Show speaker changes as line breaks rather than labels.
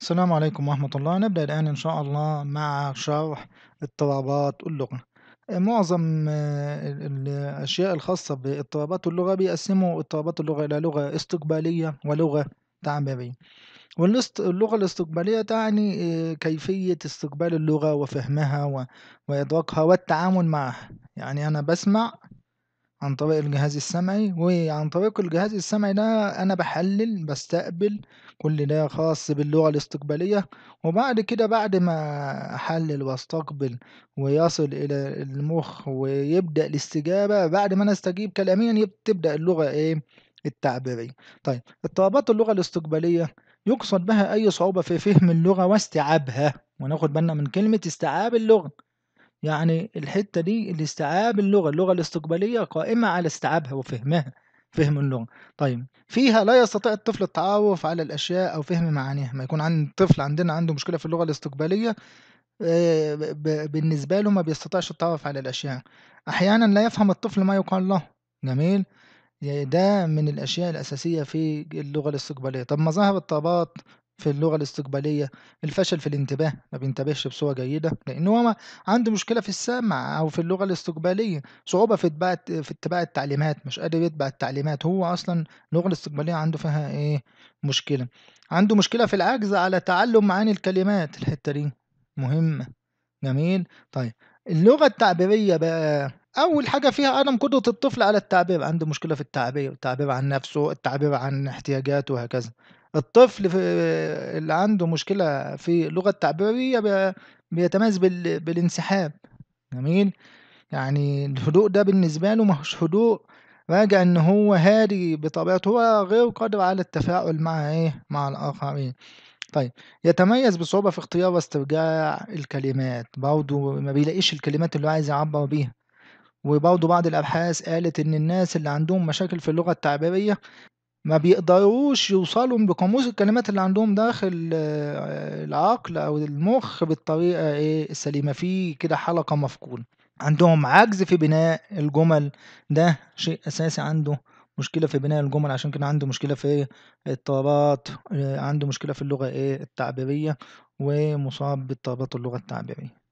السلام عليكم ورحمة الله نبدأ الآن إن شاء الله مع شرح اضطرابات اللغة معظم آه، الأشياء الخاصة باضطرابات اللغة بيقسموا اضطرابات اللغة إلى لغة استقبالية ولغة تعبيرية واللغة الاستقبالية تعني آه، كيفية استقبال اللغة وفهمها وإدراكها والتعامل معها يعني أنا بسمع عن طريق الجهاز السمعي وعن طريق الجهاز السمعي ده انا بحلل بستقبل كل ده خاص باللغة الاستقبالية وبعد كده بعد ما احلل واستقبل ويصل الى المخ ويبدأ الاستجابة بعد ما انا استجيب كلاميا تبدأ اللغة ايه التعبيرية طيب اضطرابات اللغة الاستقبالية يقصد بها اي صعوبة في فهم اللغة واستيعابها وناخد بالنا من كلمة استيعاب اللغة يعني الحتة دي الاستيعاب اللغة، اللغة الاستقبالية قائمة على استيعابها وفهمها، فهم اللغة. طيب فيها لا يستطيع الطفل التعرف على الأشياء أو فهم معانيها، ما يكون عند طفل عندنا عنده مشكلة في اللغة الاستقبالية آه، بالنسبة له ما بيستطيعش التعرف على الأشياء، أحيانًا لا يفهم الطفل ما يُقال له، جميل؟ ده من الأشياء الأساسية في اللغة الاستقبالية. طب مظاهر الطابات في اللغة الاستقبالية الفشل في الانتباه ما بينتبهش بصورة جيدة لأن هو ما- عنده مشكلة في السمع أو في اللغة الاستقبالية صعوبة في اتباع في اتباع التعليمات مش قادر يتبع التعليمات هو أصلًا اللغة الاستقبالية عنده فيها إيه مشكلة، عنده مشكلة في العجز على تعلم معاني الكلمات الحتة دي مهمة، جميل طيب اللغة التعبيرية بقى أول حاجة فيها عدم قدرة الطفل على التعبير عنده مشكلة في التعبير، التعبير عن نفسه التعبير عن احتياجاته وهكذا. الطفل في اللي عنده مشكلة في اللغة التعبيرية بيتميز بالانسحاب جميل يعني الهدوء ده بالنسبة له ماهوش هدوء راجع ان هو هادي بطبيعته هو غير قادر على التفاعل مع ايه مع الاخرين طيب يتميز بصعوبة في اختيار واسترجاع الكلمات برضه ما بيلاقيش الكلمات اللي هو عايز يعبر بيها وبرضه بعض الأبحاث قالت إن الناس اللي عندهم مشاكل في اللغة التعبيرية ما بيقدروش يوصلوا بقاموس الكلمات اللي عندهم داخل آه، العقل او المخ بالطريقه ايه السليمه في كده حلقه مفقوده عندهم عجز في بناء الجمل ده شيء اساسي عنده مشكله في بناء الجمل عشان كده عنده مشكله في اضطرابات آه، عنده مشكله في اللغه ايه التعبيريه ومصاب باضطرابات اللغه التعبيريه